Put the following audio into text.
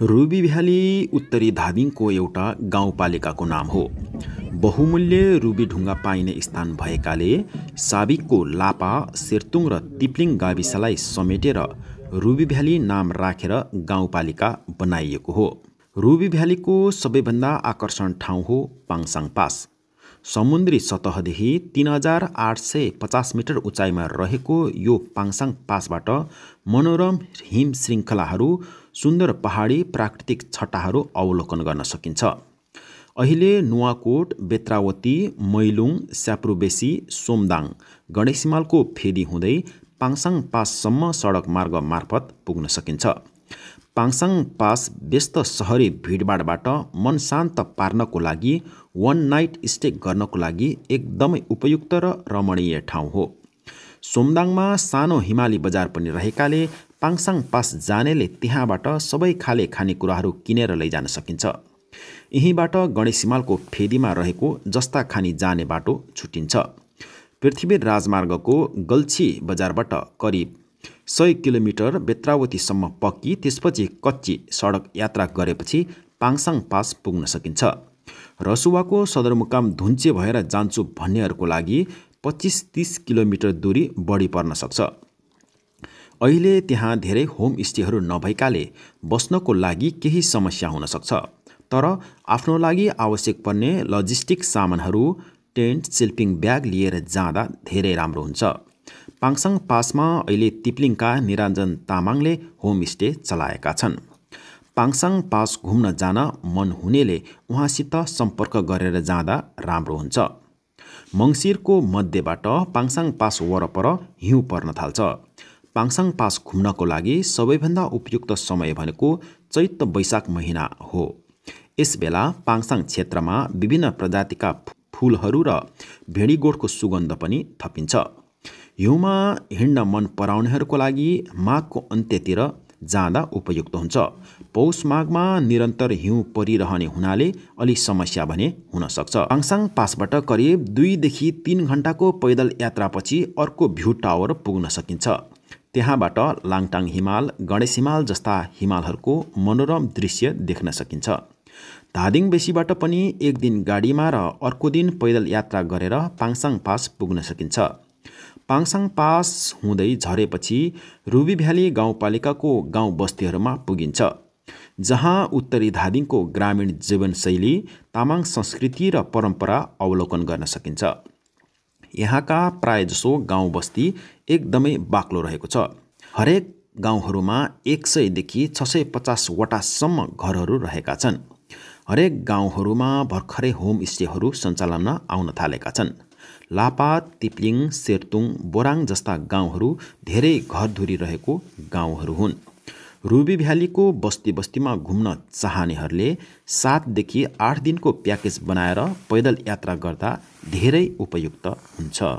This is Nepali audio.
रुबी भ्याली उत्तरी धादिङको एउटा गाउँपालिकाको नाम हो बहुमूल्य रुबी ढुङ्गा पाइने स्थान भएकाले साबिकको लापा सेर्तुङ र तिप्लिङ गाविसलाई समेटेर रुबी भ्याली नाम राखेर गाउँपालिका बनाइएको हो रुबी भ्यालीको सबैभन्दा आकर्षण ठाउँ हो पाङसाङ पास समुद्री सतहदेखि तिन हजार आठ सय पचास मिटर उचाइमा रहेको यो पाङसाङ पासबाट मनोरम हिम श्रृङ्खलाहरू सुन्दर पहाडी प्राकृतिक छट्टाहरू अवलोकन गर्न सकिन्छ अहिले नुवाकोट बेत्रावती मैलुङ स्याप्रुबेसी सोमदाङ गणेशमालको फेदी हुँदै पाङसाङ पाससम्म सडक मार्ग मार्फत पुग्न सकिन्छ पाङसाङ पास व्यस्त सहरी भिडभाडबाट मन शान्त पार्नको लागि वान नाइट स्टे गर्नको लागि एकदमै उपयुक्त र रमणीय ठाउँ हो सोमदाङमा सानो हिमाली बजार पनि रहेकाले पाङसाङ पास जानेले त्यहाँबाट सबै खाले खानेकुराहरू किनेर लैजान सकिन्छ यहीँबाट गणेश हिमालको फेदीमा रहेको जस्ता खानी जाने बाटो छुटिन्छ पृथ्वी राजमार्गको गल्छी बजारबाट करिब सय किलोमिटर बेत्रावतीसम्म पक्की त्यसपछि कच्ची सडक यात्रा गरेपछि पाङसाङ पास पुग्न सकिन्छ रसुवाको सदरमुकाम धुन्चे भएर जान्छु भन्नेहरूको लागि पच्चिस तिस किलोमिटर दूरी बढी पर्न सक्छ अहिले त्यहाँ धेरै होमस्टेहरू नभएकाले बस्नको लागि केही समस्या हुनसक्छ तर आफ्नो लागि आवश्यक पर्ने लजिस्टिक सामानहरू टेन्ट सिल्पिङ ब्याग लिएर जाँदा धेरै राम्रो हुन्छ पाङसाङ पासमा अहिले तिप्लिङका निरञ्जन तामाङले होमस्टे चलाएका छन् पाङसाङ पास घुम्न जान मन हुनेले उहाँसित सम्पर्क गरेर जाँदा राम्रो हुन्छ मङ्सिरको मध्येबाट पाङसाङ पास वरपर हिउँ पर्न थाल्छ पाङसाङ पास घुम्नको लागि सबैभन्दा उपयुक्त समय भनेको चैत वैशाख महिना हो यस बेला पाङसाङ क्षेत्रमा विभिन्न प्रजातिका फुलहरू र भेडीगोठको सुगन्ध पनि थपिन्छ हिउँमा हिँड्न मन पराउनेहरूको लागि माघको अन्त्यतिर जाँदा उपयुक्त हुन्छ पौष माघमा निरन्तर हिउँ परिरहने हुनाले अलि समस्या भने हुनसक्छ पाङसाङ पासबाट करिब दुईदेखि तिन घन्टाको पैदल यात्रापछि अर्को भ्यू टावर पुग्न सकिन्छ त्यहाँबाट लाङटाङ हिमाल गणेश हिमाल जस्ता हिमालहरूको मनोरम दृश्य देख्न सकिन्छ धादिङ बेसीबाट पनि एक दिन गाडीमा र अर्को दिन पैदल यात्रा गरेर पाङसाङ पास पुग्न सकिन्छ पाङसाङ पास हुँदै झरेपछि रुबी भ्याली गाउँपालिकाको गाउँ बस्तीहरूमा पुगिन्छ जहाँ उत्तरी धादिङको ग्रामीण जीवनशैली तामाङ संस्कृति र परम्परा अवलोकन गर्न सकिन्छ यहाँका प्रायजसो गाउँ बस्ती एकदमै बाक्लो रहेको छ हरेक गाउँहरूमा एक सयदेखि छ सय पचासवटासम्म घरहरू रहेका छन् हरेक गाउँहरूमा भर्खरै होमस्टेहरू सञ्चालनमा आउन थालेका छन् लापा तिप्लिङ सेर्तुङ बोराङ जस्ता गाउँहरू धेरै घरधुरी रहेको गाउँहरू हुन् रुबी भ्यालीको बस्ती बस्तीमा घुम्न चाहनेहरूले सातदेखि आठ दिनको प्याकेज बनाएर पैदल यात्रा गर्दा धेरै उपयुक्त हुन्छ